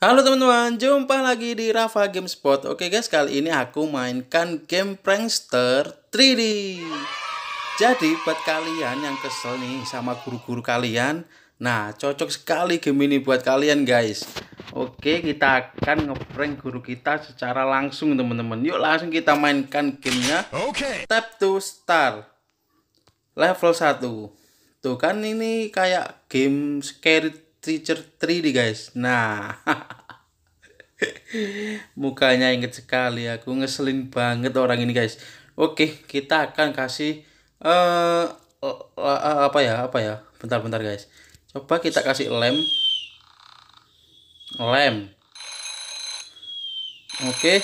Halo teman-teman, jumpa lagi di Rafa Gamespot. Oke guys, kali ini aku mainkan game Prankster 3D. Jadi buat kalian yang kesel nih sama guru-guru kalian, nah cocok sekali game ini buat kalian guys. Oke, kita akan ngeprank guru kita secara langsung teman-teman. Yuk langsung kita mainkan gamenya. Oke. Tap to start. Level 1. Tuh kan ini kayak game scary Teacher 3D guys. Nah. Mukanya inget sekali aku ngeselin banget orang ini guys. Oke, kita akan kasih eh uh, apa ya? Apa ya? Bentar-bentar guys. Coba kita kasih lem. Lem. Oke.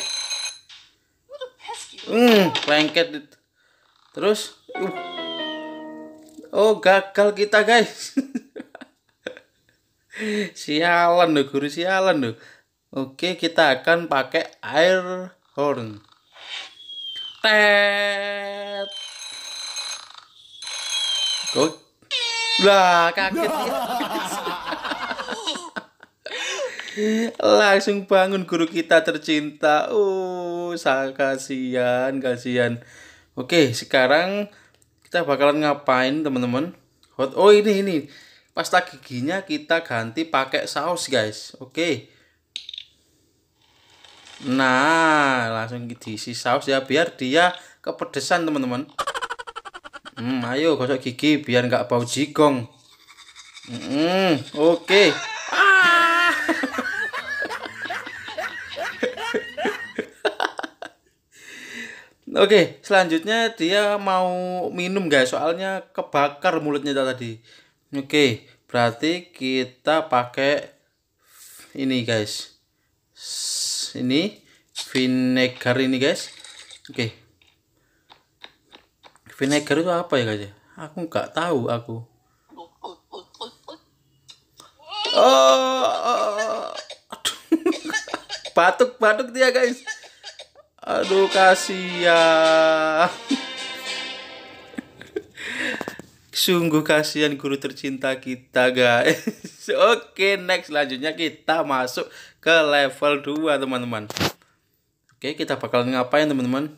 Hmm, lengket. Terus uh. Oh, gagal kita guys. sialan loh guru sialan loh oke kita akan pakai air horn tet kok lah kaget langsung bangun guru kita tercinta oh uh, kasihan kasihan oke sekarang kita bakalan ngapain teman-teman hot oh ini ini pasta giginya kita ganti pakai saus guys oke nah langsung diisi saus ya biar dia kepedesan teman-teman hmm, ayo gosok gigi biar nggak bau jigong hmm, oke ah. Oke, selanjutnya dia mau minum guys, soalnya kebakar mulutnya tadi. Oke, berarti kita pakai ini guys. Ini vinegar ini guys. Oke. Vinegar itu apa ya guys? Ya? Aku nggak tahu aku. Oh, oh, oh. batuk batuk dia guys. Aduh kasihan. Sungguh kasihan guru tercinta kita guys. Oke, next selanjutnya kita masuk ke level 2 teman-teman. Oke, kita bakal ngapain teman-teman?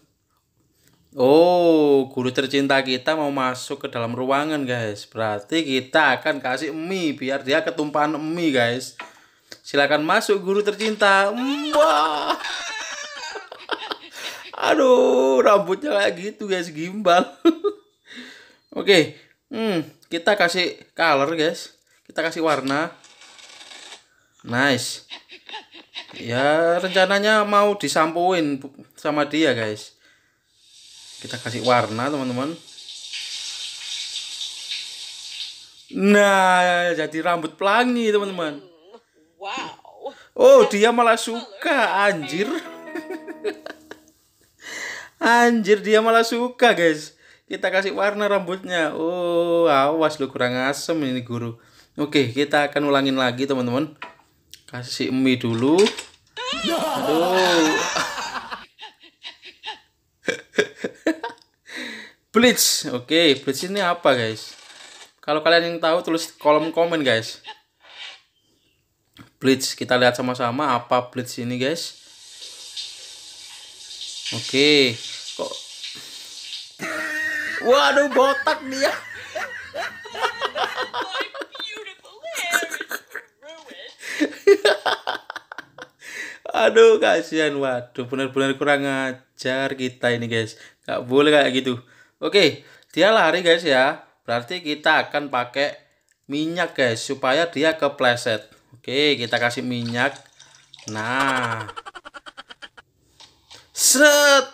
Oh, guru tercinta kita mau masuk ke dalam ruangan guys. Berarti kita akan kasih mie biar dia ketumpahan mie guys. Silakan masuk guru tercinta. Wah. Aduh, rambutnya kayak gitu guys, gimbal. Oke, okay, Hmm, kita kasih color guys. Kita kasih warna. Nice. Ya rencananya mau disampuin sama dia guys. Kita kasih warna teman-teman. Nah, jadi rambut pelangi, teman-teman. Wow. Oh, dia malah suka, anjir. anjir, dia malah suka, guys kita kasih warna rambutnya oh awas lu kurang asem ini guru oke kita akan ulangin lagi teman-teman kasih mie dulu aduh bleach oke okay, bleach ini apa guys kalau kalian yang tahu tulis kolom komen guys Blitz, kita lihat sama-sama apa Blitz ini guys oke Waduh, botak dia. Aduh, kasihan. Waduh, benar-benar kurang ajar kita ini, guys. Gak boleh kayak gitu. Oke, dia lari, guys ya. Berarti kita akan pakai minyak, guys, supaya dia kepleset. Oke, kita kasih minyak. Nah. set,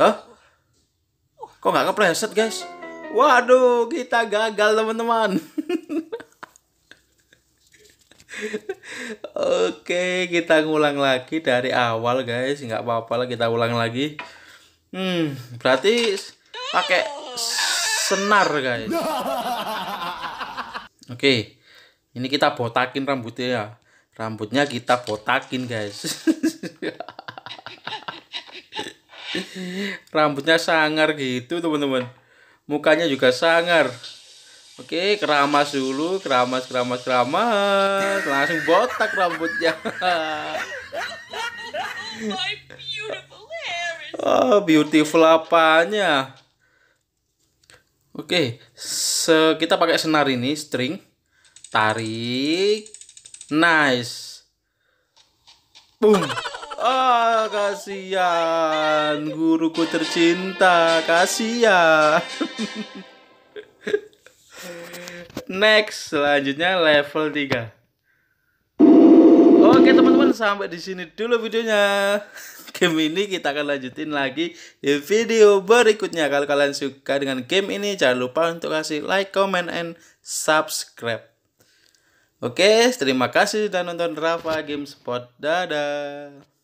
Hah? Kok nggak kepleset guys? Waduh, kita gagal teman-teman. Oke, kita ngulang lagi dari awal guys. Nggak apa-apa lah kita ulang lagi. Hmm, berarti pakai senar guys. Oke, ini kita botakin rambutnya ya. Rambutnya kita botakin guys. Rambutnya sangar gitu teman-teman. Mukanya juga sangar. Oke, keramas dulu, keramas, keramas, keramas, langsung botak rambutnya. oh, beautiful apanya? Oke, se kita pakai senar ini, string, tarik, nice, boom. Ah, kasihan guruku tercinta, kasihan. Next, selanjutnya level 3. Oke, teman-teman, sampai di sini dulu videonya. Game ini kita akan lanjutin lagi di video berikutnya. Kalau kalian suka dengan game ini, jangan lupa untuk kasih like, comment, and subscribe. Oke, terima kasih sudah nonton Rafa Game Spot. Dadah.